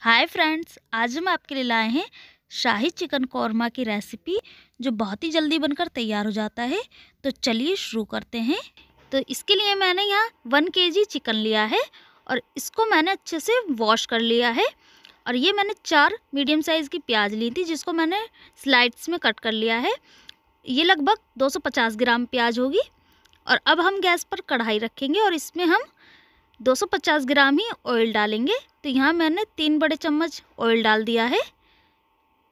hi friends आज हम आपके लिए लाए हैं शाही चिकन कौरमा की रेसिपी जो बहुत ही जल्दी बनकर तैयार हो जाता है तो चलिए शुरू करते हैं तो इसके लिए मैंने यहाँ वन के जी चिकन लिया है और इसको मैंने अच्छे से वॉश कर लिया है और ये मैंने चार मीडियम साइज़ की प्याज ली थी जिसको मैंने स्लाइड्स में कट कर लिया है ये लगभग 250 ग्राम प्याज होगी और अब हम गैस पर कढ़ाई रखेंगे और इसमें हम 250 ग्राम ही ऑयल डालेंगे तो यहाँ मैंने तीन बड़े चम्मच ऑयल डाल दिया है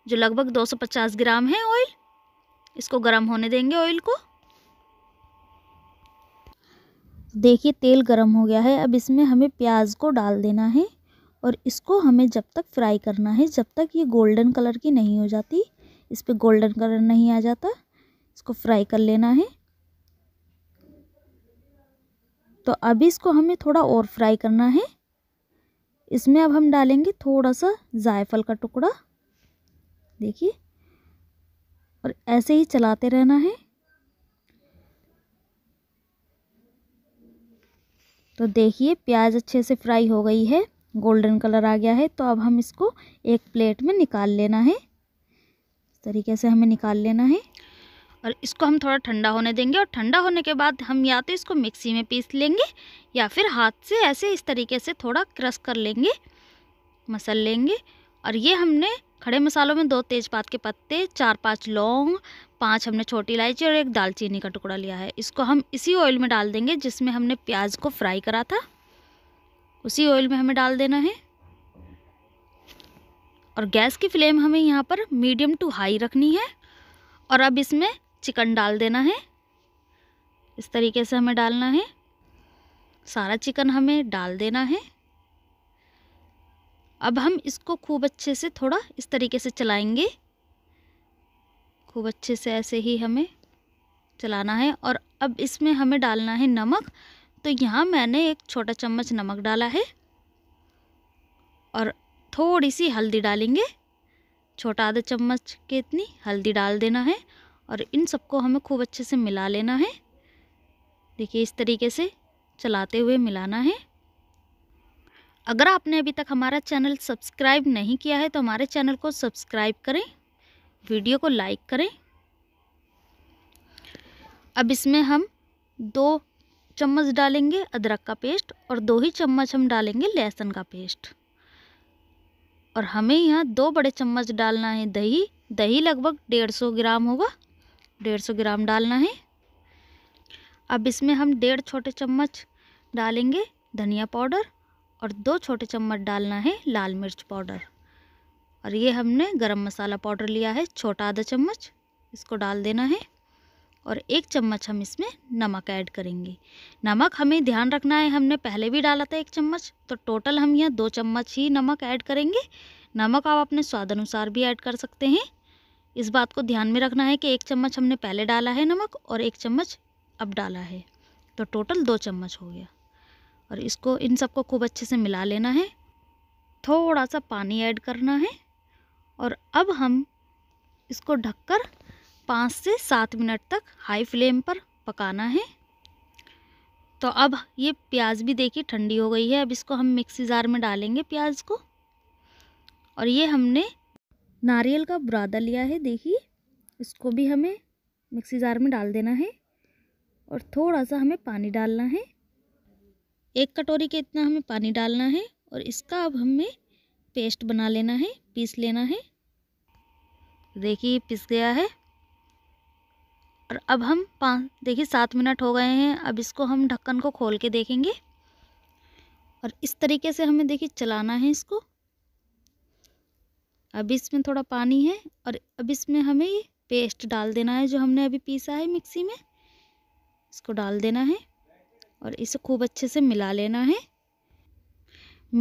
जो लगभग 250 ग्राम है ऑयल इसको गर्म होने देंगे ऑयल को देखिए तेल गर्म हो गया है अब इसमें हमें प्याज को डाल देना है और इसको हमें जब तक फ्राई करना है जब तक ये गोल्डन कलर की नहीं हो जाती इस पर गोल्डन कलर नहीं आ जाता इसको फ्राई कर लेना है तो अभी इसको हमें थोड़ा और फ्राई करना है इसमें अब हम डालेंगे थोड़ा सा जायफल का टुकड़ा देखिए और ऐसे ही चलाते रहना है तो देखिए प्याज अच्छे से फ्राई हो गई है गोल्डन कलर आ गया है तो अब हम इसको एक प्लेट में निकाल लेना है इस तरीके से हमें निकाल लेना है और इसको हम थोड़ा ठंडा होने देंगे और ठंडा होने के बाद हम या तो इसको मिक्सी में पीस लेंगे या फिर हाथ से ऐसे इस तरीके से थोड़ा क्रश कर लेंगे मसल लेंगे और ये हमने खड़े मसालों में दो तेज़पात के पत्ते चार पांच लौंग पांच हमने छोटी इलायची और एक दालचीनी का टुकड़ा लिया है इसको हम इसी ऑयल में डाल देंगे जिसमें हमने प्याज को फ्राई करा था उसी ऑयल में हमें डाल देना है और गैस की फ्लेम हमें यहाँ पर मीडियम टू हाई रखनी है और अब इसमें चिकन डाल देना है इस तरीके से हमें डालना है सारा चिकन हमें डाल देना है अब हम इसको खूब अच्छे से थोड़ा इस तरीके से चलाएंगे खूब अच्छे से ऐसे ही हमें चलाना है और अब इसमें हमें डालना है नमक तो यहाँ मैंने एक छोटा चम्मच नमक डाला है और थोड़ी सी हल्दी डालेंगे छोटा आधा चम्मच के इतनी हल्दी डाल देना है और इन सबको हमें खूब अच्छे से मिला लेना है देखिए इस तरीके से चलाते हुए मिलाना है अगर आपने अभी तक हमारा चैनल सब्सक्राइब नहीं किया है तो हमारे चैनल को सब्सक्राइब करें वीडियो को लाइक करें अब इसमें हम दो चम्मच डालेंगे अदरक का पेस्ट और दो ही चम्मच हम डालेंगे लहसुन का पेस्ट और हमें यहाँ दो बड़े चम्मच डालना है दही दही लगभग डेढ़ सौ ग्राम होगा डेढ़ सौ ग्राम डालना है अब इसमें हम डेढ़ छोटे चम्मच डालेंगे धनिया पाउडर और दो छोटे चम्मच डालना है लाल मिर्च पाउडर और ये हमने गरम मसाला पाउडर लिया है छोटा आधा चम्मच इसको डाल देना है और एक चम्मच हम इसमें नमक ऐड करेंगे नमक हमें ध्यान रखना है हमने पहले भी डाला था एक चम्मच तो टोटल हम यहाँ दो चम्मच ही नमक ऐड करेंगे नमक आप अपने स्वाद अनुसार भी ऐड कर सकते हैं इस बात को ध्यान में रखना है कि एक चम्मच हमने पहले डाला है नमक और एक चम्मच अब डाला है तो टोटल दो चम्मच हो गया और इसको इन सबको खूब अच्छे से मिला लेना है थोड़ा सा पानी ऐड करना है और अब हम इसको ढककर पाँच से सात मिनट तक हाई फ्लेम पर पकाना है तो अब ये प्याज भी देखिए ठंडी हो गई है अब इसको हम मिक्सी जार में डालेंगे प्याज को और ये हमने नारियल का बुरादा लिया है देखिए इसको भी हमें मिक्सी जार में डाल देना है और थोड़ा सा हमें पानी डालना है एक कटोरी के इतना हमें पानी डालना है और इसका अब हमें पेस्ट बना लेना है पीस लेना है देखिए पिस गया है और अब हम पाँच देखिए सात मिनट हो गए हैं अब इसको हम ढक्कन को खोल के देखेंगे और इस तरीके से हमें देखिए चलाना है इसको अब इसमें थोड़ा पानी है और अब इसमें हमें ये पेस्ट डाल देना है जो हमने अभी पीसा है मिक्सी में इसको डाल देना है और इसे खूब अच्छे से मिला लेना है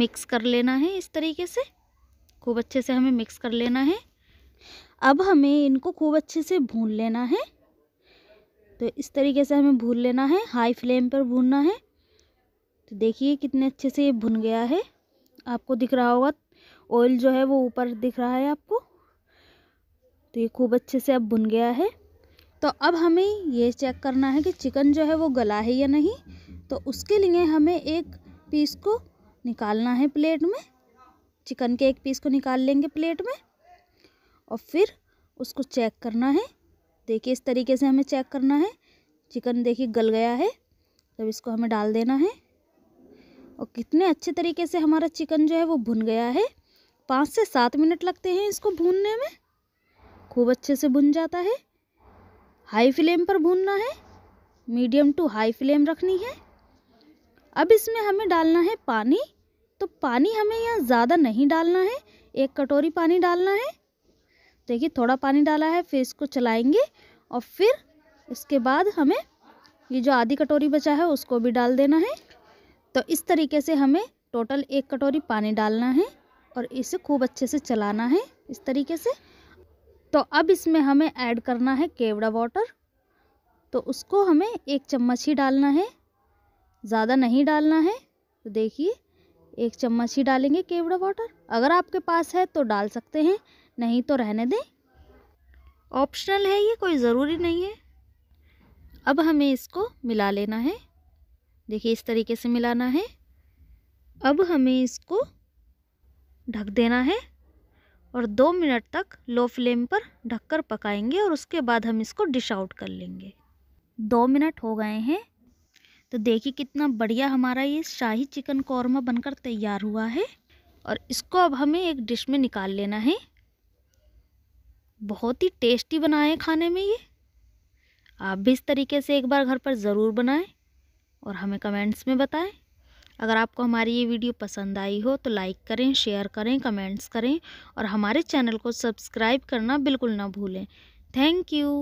मिक्स कर लेना है इस तरीके से खूब अच्छे से हमें मिक्स कर लेना है अब हमें इनको खूब अच्छे से भून लेना है तो इस तरीके से हमें भून लेना है हाई फ्लेम पर भूनना है तो देखिए कितने अच्छे से ये भुन गया है आपको दिख रहा होगा ऑयल जो है वो ऊपर दिख रहा है आपको तो ये खूब अच्छे से अब भुन गया है तो अब हमें ये चेक करना है कि चिकन जो है वो गला है या नहीं तो उसके लिए हमें एक पीस को निकालना है प्लेट में चिकन के एक पीस को निकाल लेंगे प्लेट में और फिर उसको चेक करना है देखिए इस तरीके से हमें चेक करना है चिकन देखिए गल गया है तब इसको हमें डाल देना है और कितने अच्छे तरीके से हमारा चिकन जो है वो भुन गया है पाँच से सात मिनट लगते हैं इसको भूनने में खूब अच्छे से भुन जाता है हाई फ्लेम पर भूनना है मीडियम टू हाई फ्लेम रखनी है अब इसमें हमें डालना है पानी तो पानी हमें यहाँ ज़्यादा नहीं डालना है एक कटोरी पानी डालना है देखिए थोड़ा पानी डाला है फिर इसको चलाएंगे और फिर इसके बाद हमें ये जो आधी कटोरी बचा है उसको भी डाल देना है तो इस तरीके से हमें टोटल एक कटोरी पानी डालना है और इसे खूब अच्छे से चलाना है इस तरीके से तो अब इसमें हमें ऐड करना है केवड़ा वाटर तो उसको हमें एक चम्मच ही डालना है ज़्यादा नहीं डालना है तो देखिए एक चम्मच ही डालेंगे केवड़ा वाटर अगर आपके पास है तो डाल सकते हैं नहीं तो रहने दें ऑप्शनल है ये कोई ज़रूरी नहीं है अब हमें इसको मिला लेना है देखिए इस तरीके से मिलाना है अब हमें इसको ढक देना है और दो मिनट तक लो फ्लेम पर ढककर पकाएंगे और उसके बाद हम इसको डिश आउट कर लेंगे दो मिनट हो गए हैं तो देखिए कितना बढ़िया हमारा ये शाही चिकन कौरमा बनकर तैयार हुआ है और इसको अब हमें एक डिश में निकाल लेना है बहुत ही टेस्टी बनाए खाने में ये आप भी इस तरीके से एक बार घर पर ज़रूर बनाएं और हमें कमेंट्स में बताएं अगर आपको हमारी ये वीडियो पसंद आई हो तो लाइक करें शेयर करें कमेंट्स करें और हमारे चैनल को सब्सक्राइब करना बिल्कुल ना भूलें थैंक यू